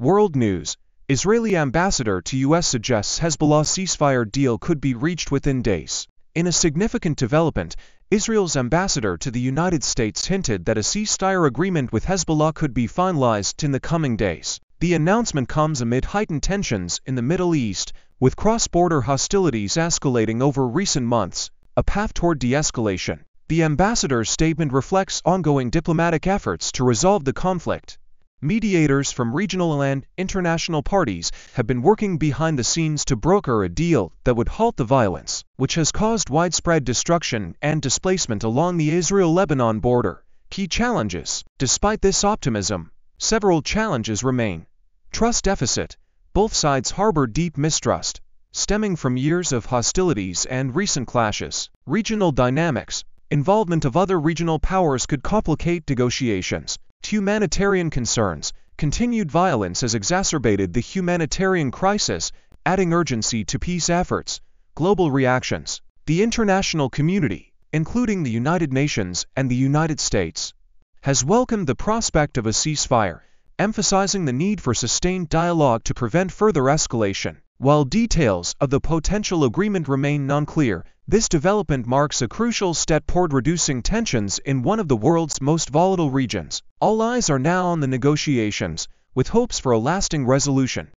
World News Israeli ambassador to U.S. suggests Hezbollah ceasefire deal could be reached within days. In a significant development, Israel's ambassador to the United States hinted that a ceasefire agreement with Hezbollah could be finalized in the coming days. The announcement comes amid heightened tensions in the Middle East, with cross-border hostilities escalating over recent months, a path toward de-escalation. The ambassador's statement reflects ongoing diplomatic efforts to resolve the conflict, mediators from regional and international parties have been working behind the scenes to broker a deal that would halt the violence, which has caused widespread destruction and displacement along the Israel-Lebanon border. Key challenges. Despite this optimism, several challenges remain. Trust deficit. Both sides harbor deep mistrust, stemming from years of hostilities and recent clashes. Regional dynamics. Involvement of other regional powers could complicate negotiations, to Humanitarian concerns. Continued violence has exacerbated the humanitarian crisis, adding urgency to peace efforts. Global reactions. The international community, including the United Nations and the United States, has welcomed the prospect of a ceasefire, emphasizing the need for sustained dialogue to prevent further escalation. While details of the potential agreement remain non-clear, this development marks a crucial step toward reducing tensions in one of the world's most volatile regions. All eyes are now on the negotiations, with hopes for a lasting resolution.